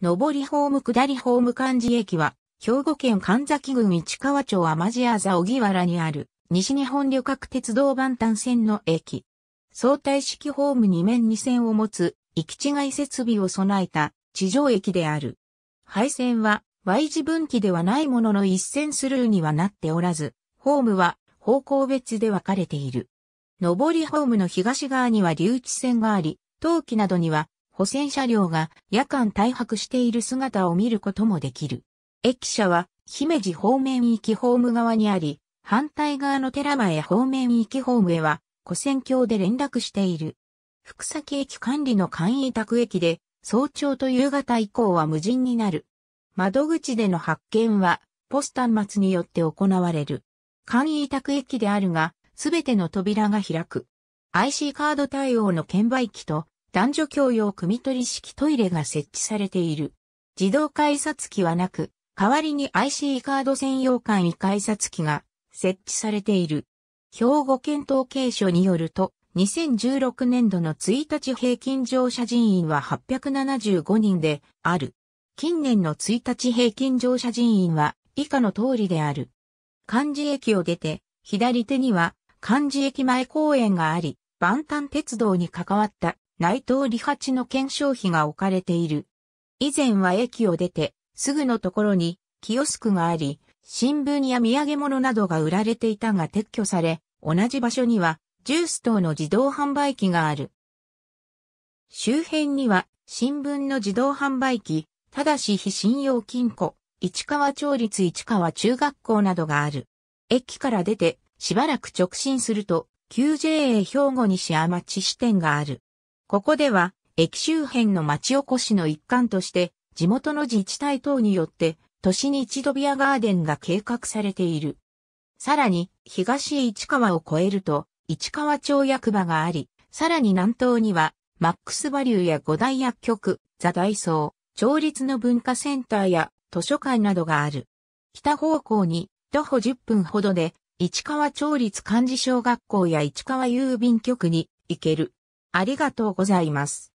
上りホーム下りホーム漢字駅は、兵庫県神崎郡市川町天地あざ木原にある、西日本旅客鉄道万端線の駅。相対式ホーム2面2線を持つ、行き違い設備を備えた地上駅である。配線は Y 字分岐ではないものの一線スルーにはなっておらず、ホームは方向別で分かれている。上りホームの東側には留置線があり、冬季などには補選車両が夜間大泊している姿を見ることもできる。駅舎は姫路方面行きホーム側にあり、反対側の寺前方面行きホームへは、古線橋で連絡している。福崎駅管理の簡易宅駅で、早朝と夕方以降は無人になる。窓口での発見は、ポスター末によって行われる。簡易委託駅であるが、すべての扉が開く。IC カード対応の券売機と男女共用組取式トイレが設置されている。自動改札機はなく、代わりに IC カード専用簡易改札機が設置されている。兵庫県統計書によると、2016年度の1日平均乗車人員は875人である。近年の1日平均乗車人員は以下の通りである。漢字駅を出て、左手には漢字駅前公園があり、万端鉄道に関わった内藤利八の検証費が置かれている。以前は駅を出て、すぐのところに、キオスクがあり、新聞や土産物などが売られていたが撤去され、同じ場所には、ジュース等の自動販売機がある。周辺には、新聞の自動販売機、ただし非信用金庫、市川町立市川中学校などがある。駅から出て、しばらく直進すると、QJA 兵庫西天地支店がある。ここでは、駅周辺の町おこしの一環として、地元の自治体等によって、都市に一度ビアガーデンが計画されている。さらに、東市川を越えると、市川町役場があり、さらに南東には、マックスバリューや五大薬局、ザ・ダイソー、町立の文化センターや図書館などがある。北方向に徒歩10分ほどで、市川町立漢字小学校や市川郵便局に行ける。ありがとうございます。